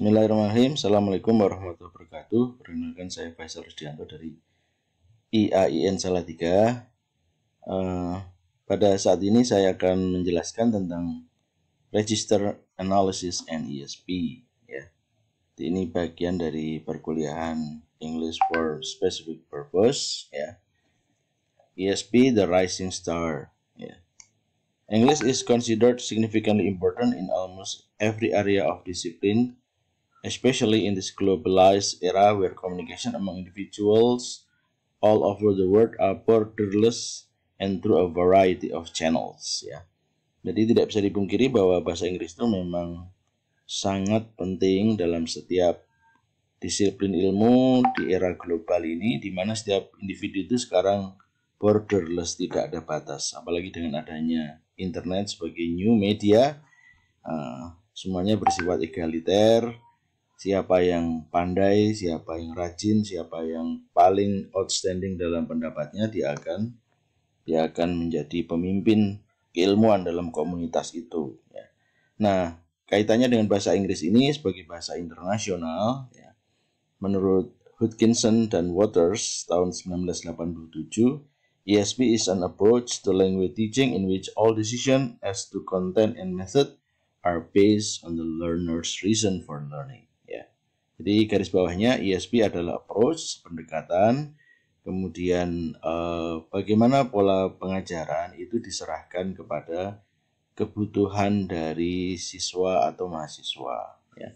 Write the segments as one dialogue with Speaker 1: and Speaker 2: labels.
Speaker 1: Bismillahirrahmanirrahim. Assalamualaikum warahmatullahi wabarakatuh. Perkenalkan saya Faisal Rusdianto dari IAIN Salatiga. Eh, pada saat ini saya akan menjelaskan tentang Register Analysis and ESP. Ya. Ini bagian dari perkuliahan English for Specific Purpose. Ya. ESP, the Rising Star. Ya. English is considered significantly important in almost every area of discipline especially in this globalized era where communication among individuals all over the world are borderless and through a variety of channels ya. Jadi tidak bisa dipungkiri bahwa bahasa Inggris itu memang sangat penting dalam setiap disiplin ilmu di era global ini di mana setiap individu itu sekarang borderless tidak ada batas apalagi dengan adanya internet sebagai new media uh, semuanya bersifat egaliter siapa yang pandai, siapa yang rajin, siapa yang paling outstanding dalam pendapatnya dia akan dia akan menjadi pemimpin keilmuan dalam komunitas itu ya. Nah, kaitannya dengan bahasa Inggris ini sebagai bahasa internasional ya. Menurut Hutchinson dan Waters tahun 1987, ESP is an approach to language teaching in which all decisions as to content and method are based on the learner's reason for learning. Jadi garis bawahnya ISP e adalah approach, pendekatan, kemudian eh, bagaimana pola pengajaran itu diserahkan kepada kebutuhan dari siswa atau mahasiswa ya.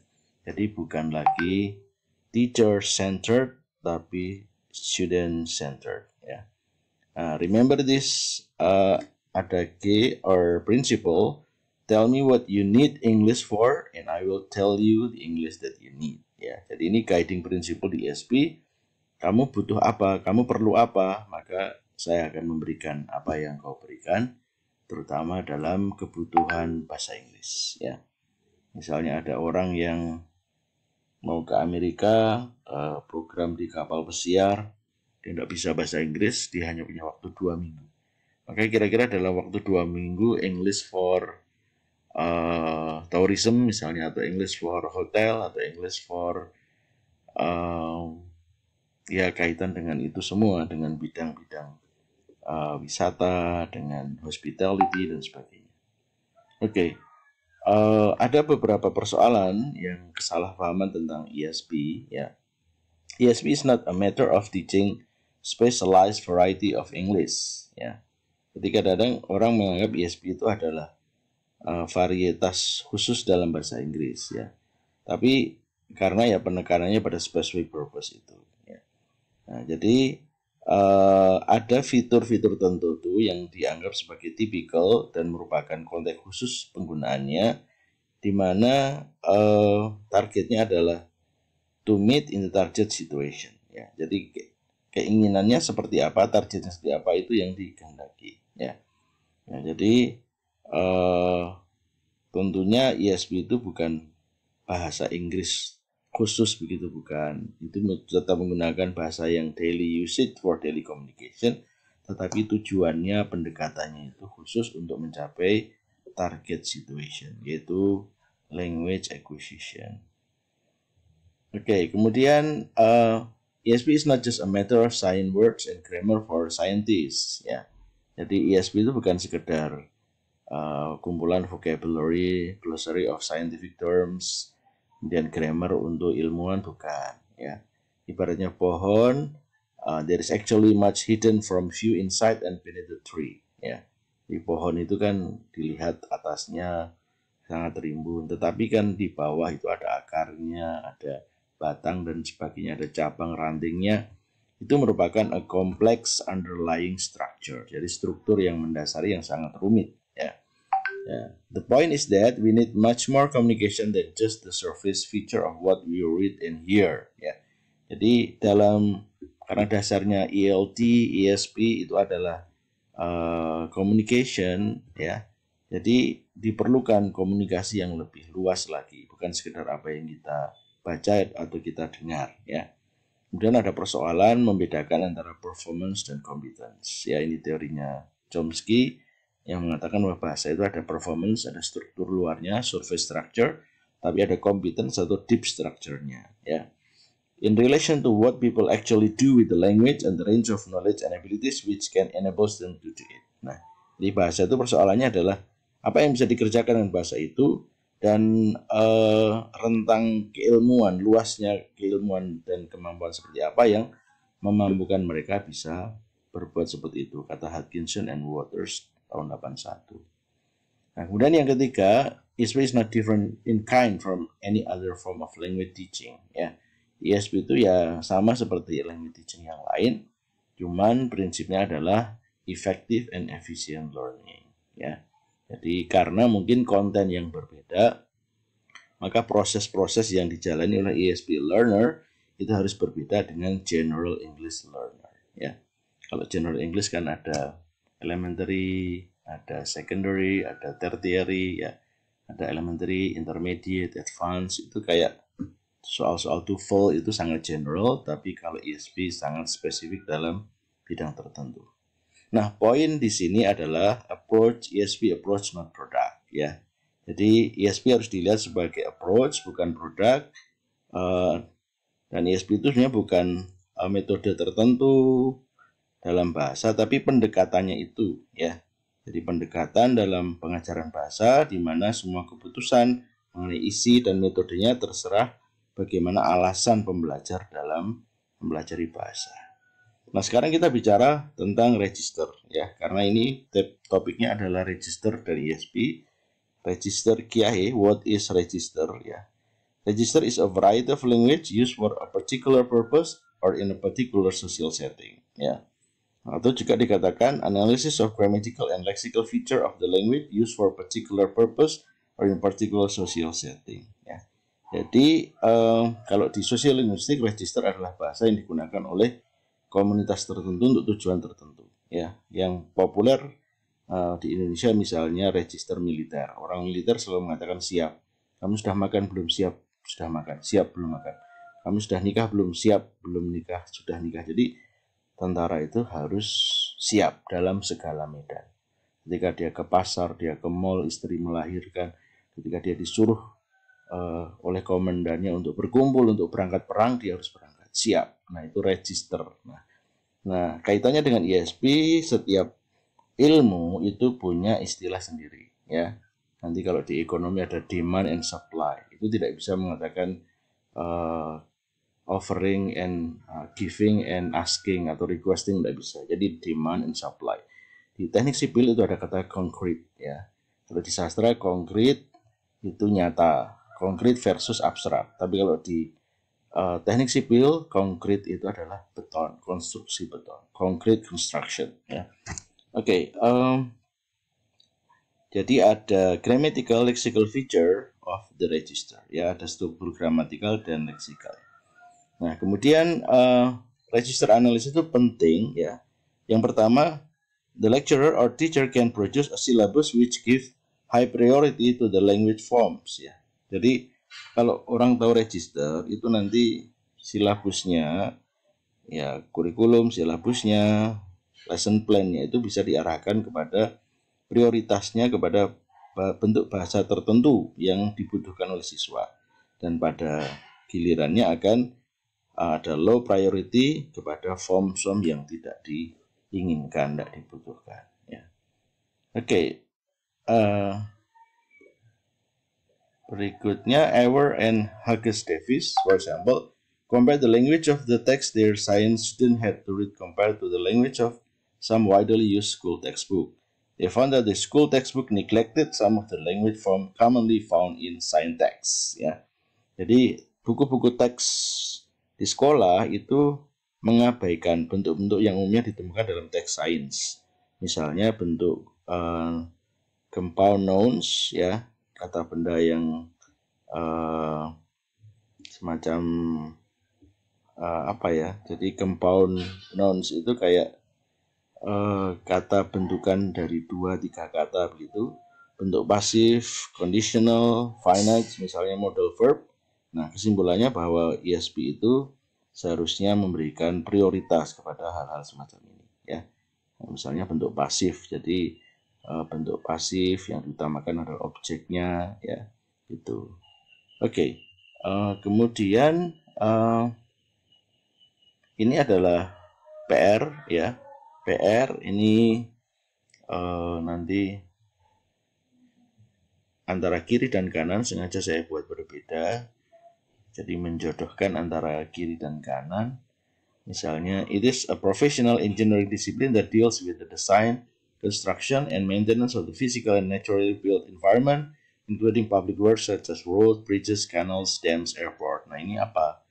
Speaker 1: Jadi bukan lagi teacher centered tapi student centered ya. Uh, remember this uh, ada G or principle tell me what you need English for and I will tell you the English that you need ya jadi ini guiding principle di ISP e kamu butuh apa kamu perlu apa maka saya akan memberikan apa yang kau berikan terutama dalam kebutuhan bahasa Inggris ya misalnya ada orang yang mau ke Amerika eh, program di kapal pesiar dia tidak bisa bahasa Inggris dia hanya punya waktu dua minggu maka kira-kira dalam waktu dua minggu English for uh, tourism misalnya atau English for hotel atau English for uh, ya kaitan dengan itu semua dengan bidang-bidang uh, wisata dengan hospitality dan sebagainya. Oke, okay. uh, eh, ada beberapa persoalan yang kesalahpahaman tentang ESP ya. ESP is not a matter of teaching specialized variety of English ya. Ketika kadang orang menganggap ESP itu adalah uh, varietas khusus dalam bahasa Inggris ya. Tapi karena ya penekanannya pada specific purpose itu. Ya. Nah, jadi uh, ada fitur-fitur tertentu yang dianggap sebagai typical dan merupakan konteks khusus penggunaannya, di mana uh, targetnya adalah to meet in the target situation. Ya, jadi keinginannya seperti apa, targetnya seperti apa itu yang dikehendaki. Ya, nah, jadi uh, tentunya ISB e itu bukan bahasa Inggris khusus begitu bukan itu tetap menggunakan bahasa yang daily usage for daily communication tetapi tujuannya pendekatannya itu khusus untuk mencapai target situation yaitu language acquisition oke okay, kemudian uh, eh, ESP is not just a matter of science words and grammar for scientists ya yeah. jadi ESP itu bukan sekedar uh, kumpulan vocabulary, glossary of scientific terms, dan grammar untuk ilmuwan bukan ya. Ibaratnya pohon, uh, there is actually much hidden from view inside and beneath the tree ya. Di pohon itu kan dilihat atasnya sangat rimbun, tetapi kan di bawah itu ada akarnya, ada batang dan sebagainya, ada cabang rantingnya. Itu merupakan a complex underlying structure, jadi struktur yang mendasari yang sangat rumit Yeah. The point is that we need much more communication than just the surface feature of what we read and hear. Ya. Jadi dalam karena dasarnya ELT, ESP itu adalah uh, communication, ya. Jadi diperlukan komunikasi yang lebih luas lagi, bukan sekedar apa yang kita baca atau kita dengar, ya. Kemudian ada persoalan membedakan antara performance dan competence. Ya ini teorinya Chomsky yang mengatakan bahwa bahasa itu ada performance, ada struktur luarnya, surface structure, tapi ada competence atau deep structure-nya. Ya. In relation to what people actually do with the language and the range of knowledge and abilities which can enable them to do it. Nah, di bahasa itu persoalannya adalah apa yang bisa dikerjakan dengan bahasa itu dan uh, rentang keilmuan, luasnya keilmuan dan kemampuan seperti apa yang memampukan mereka bisa berbuat seperti itu, kata Hutchinson and Waters tahun 81. Nah, kemudian yang ketiga, ISP e is not different in kind from any other form of language teaching. Ya, ISP e itu ya sama seperti language teaching yang lain, cuman prinsipnya adalah effective and efficient learning. Ya, jadi karena mungkin konten yang berbeda, maka proses-proses yang dijalani oleh ESP learner itu harus berbeda dengan general English learner. Ya, kalau general English kan ada elementary, ada secondary, ada tertiary, ya, ada elementary, intermediate, advanced, itu kayak soal-soal TOEFL itu sangat general, tapi kalau ESP sangat spesifik dalam bidang tertentu. Nah, poin di sini adalah approach ESP approach not product, ya. Jadi ESP harus dilihat sebagai approach bukan produk, eh, dan ESP itu sebenarnya bukan eh, metode tertentu, dalam bahasa, tapi pendekatannya itu ya. Jadi pendekatan dalam pengajaran bahasa di mana semua keputusan mengenai isi dan metodenya terserah bagaimana alasan pembelajar dalam mempelajari bahasa. Nah, sekarang kita bicara tentang register ya, karena ini topiknya adalah register dari ISP. Register Kiai, what is register ya? Register is a variety of language used for a particular purpose or in a particular social setting ya. Atau juga dikatakan analysis of grammatical and lexical feature of the language used for a particular purpose or in particular social setting. Ya. Jadi eh, kalau di social linguistik register adalah bahasa yang digunakan oleh komunitas tertentu untuk tujuan tertentu. Ya, yang populer uh, di Indonesia misalnya register militer. Orang militer selalu mengatakan siap. Kamu sudah makan belum siap? Sudah makan. Siap belum makan. Kamu sudah nikah belum siap? Belum nikah. Sudah nikah. Jadi tentara itu harus siap dalam segala medan. Ketika dia ke pasar, dia ke mall, istri melahirkan, ketika dia disuruh uh, oleh komandannya untuk berkumpul untuk berangkat perang, dia harus berangkat siap. Nah, itu register. Nah, nah kaitannya dengan ISP, setiap ilmu itu punya istilah sendiri, ya. Nanti kalau di ekonomi ada demand and supply, itu tidak bisa mengatakan uh, offering and uh, giving and asking atau requesting tidak bisa. Jadi demand and supply. Di teknik sipil itu ada kata concrete ya. Kalau di sastra concrete itu nyata, concrete versus abstrak. Tapi kalau di uh, teknik sipil concrete itu adalah beton, konstruksi beton, concrete construction ya. Oke, okay, um, jadi ada grammatical lexical feature of the register ya, ada struktur gramatikal dan leksikal. Nah, kemudian uh, register analysis itu penting ya. Yang pertama, the lecturer or teacher can produce a syllabus which give high priority to the language forms ya. Jadi kalau orang tahu register itu nanti silabusnya ya kurikulum silabusnya lesson plan-nya itu bisa diarahkan kepada prioritasnya kepada bentuk bahasa tertentu yang dibutuhkan oleh siswa dan pada gilirannya akan ada low priority kepada form-form yang tidak diinginkan, tidak dibutuhkan. Ya. Oke, okay. uh, eh, berikutnya Ewer and Hughes Davis, for example, compare the language of the text their science student had to read compared to the language of some widely used school textbook. They found that the school textbook neglected some of the language form commonly found in science texts. Ya. Jadi buku-buku teks di sekolah itu mengabaikan bentuk-bentuk yang umumnya ditemukan dalam teks sains. Misalnya bentuk uh, eh, compound nouns ya, kata benda yang uh, semacam uh, apa ya? Jadi compound nouns itu kayak uh, kata bentukan dari dua tiga kata begitu. Bentuk pasif, conditional, finite, misalnya modal verb Nah, kesimpulannya bahwa ISP e itu seharusnya memberikan prioritas kepada hal-hal semacam ini, ya. Nah, misalnya bentuk pasif, jadi eh, bentuk pasif yang diutamakan adalah objeknya, ya, gitu. Oke, okay. Eh, kemudian e, ini adalah PR, ya. PR ini uh, nanti antara kiri dan kanan sengaja saya buat berbeda jadi menjodohkan antara kiri dan kanan. Misalnya, it is a professional engineering discipline that deals with the design, construction, and maintenance of the physical and naturally built environment, including public works such as roads, bridges, canals, dams, airport. Nah ini apa?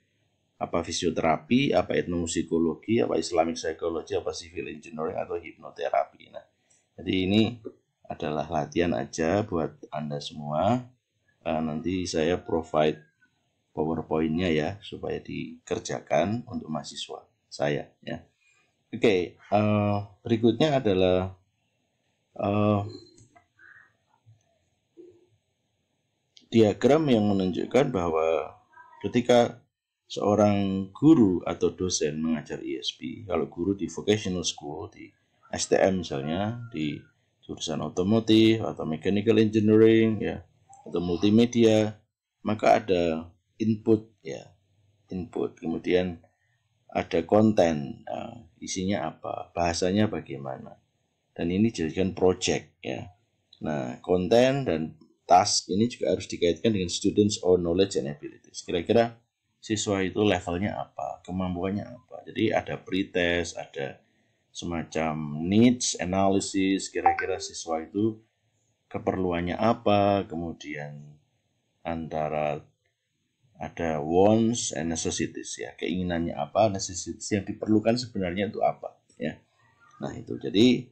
Speaker 1: Apa fisioterapi, apa etnomusikologi, apa Islamic psychology, apa civil engineering, atau hipnoterapi. Nah, jadi ini adalah latihan aja buat Anda semua. Eh, nanti saya provide powerpointnya ya supaya dikerjakan untuk mahasiswa saya ya oke okay, uh, eh, berikutnya adalah uh, diagram yang menunjukkan bahwa ketika seorang guru atau dosen mengajar ISP, e kalau guru di vocational school, di STM misalnya, di jurusan otomotif atau mechanical engineering ya, atau multimedia, maka ada input ya input kemudian ada konten uh, isinya apa bahasanya bagaimana dan ini jadikan project ya nah konten dan task ini juga harus dikaitkan dengan students or knowledge and abilities kira-kira siswa itu levelnya apa kemampuannya apa jadi ada pretest ada semacam needs analysis kira-kira siswa itu keperluannya apa kemudian antara ada wants and necessities ya keinginannya apa necessities yang diperlukan sebenarnya itu apa ya nah itu jadi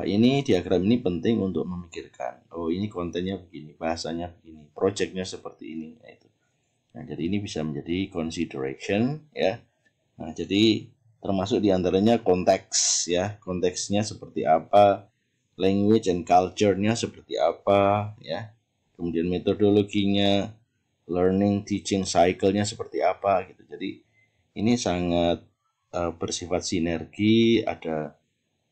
Speaker 1: eh, ini diagram ini penting untuk memikirkan oh ini kontennya begini bahasanya begini projectnya seperti ini nah, itu nah jadi ini bisa menjadi consideration ya nah jadi termasuk diantaranya konteks ya konteksnya seperti apa language and culture-nya seperti apa ya kemudian metodologinya learning teaching cycle-nya seperti apa gitu. Jadi ini sangat uh, bersifat sinergi, ada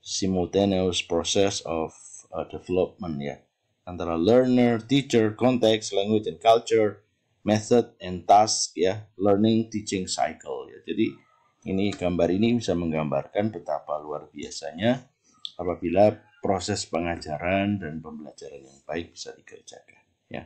Speaker 1: simultaneous process of uh, development ya antara learner, teacher, context, language and culture, method and task ya, learning teaching cycle ya. Jadi ini gambar ini bisa menggambarkan betapa luar biasanya apabila proses pengajaran dan pembelajaran yang baik bisa dikerjakan ya.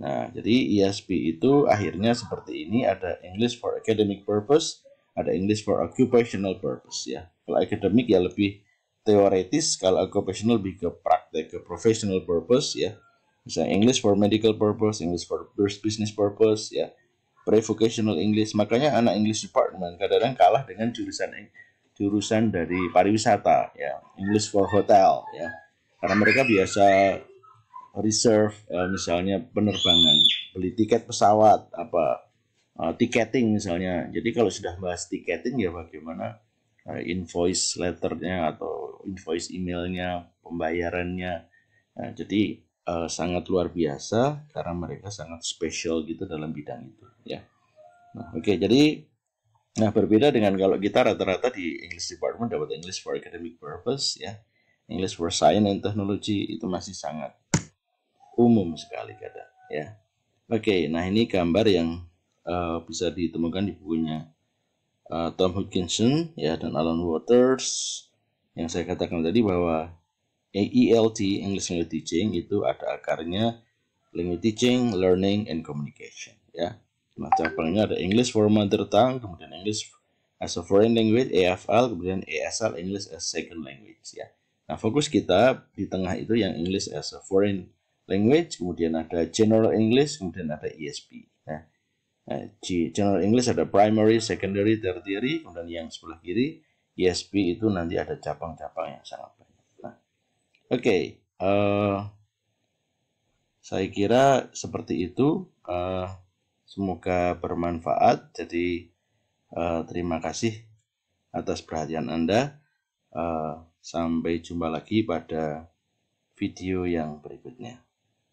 Speaker 1: Nah, jadi ESP itu akhirnya seperti ini, ada English for academic purpose, ada English for occupational purpose ya. Kalau akademik ya lebih teoretis, kalau occupational lebih ke praktek, ke professional purpose ya. Misalnya English for medical purpose, English for business purpose ya. Pre-vocational English, makanya anak English department kadang-kadang kalah dengan jurusan jurusan dari pariwisata ya, English for hotel ya. Karena mereka biasa reserve uh, misalnya penerbangan, beli tiket pesawat apa uh, tiketing misalnya. Jadi kalau sudah bahas tiketing ya bagaimana uh, invoice letternya atau invoice emailnya, pembayarannya. Nah, jadi uh, sangat luar biasa karena mereka sangat special gitu dalam bidang itu ya. Nah, oke okay, jadi Nah, berbeda dengan kalau kita rata-rata di English Department dapat English for Academic Purpose, ya, English for Science and Technology itu masih sangat umum sekali kata ya. Oke, okay, nah ini gambar yang uh, bisa ditemukan di bukunya uh, Tom Hutchinson ya dan Alan Waters yang saya katakan tadi bahwa ELT English Language Teaching itu ada akarnya Language Teaching, Learning, and Communication ya. Nah, cabangnya ada English for Mother Tongue, kemudian English as a Foreign Language (EFL), kemudian ESL (English as Second Language) ya. Nah, fokus kita di tengah itu yang English as a Foreign language, kemudian ada general English, kemudian ada ESP. Nah, eh, general English ada primary, secondary, tertiary, kemudian yang sebelah kiri ESP itu nanti ada cabang-cabang yang sangat banyak. Nah, oke, okay. uh, eh, saya kira seperti itu. Uh, semoga bermanfaat. Jadi uh, terima kasih atas perhatian Anda. Uh, sampai jumpa lagi pada video yang berikutnya.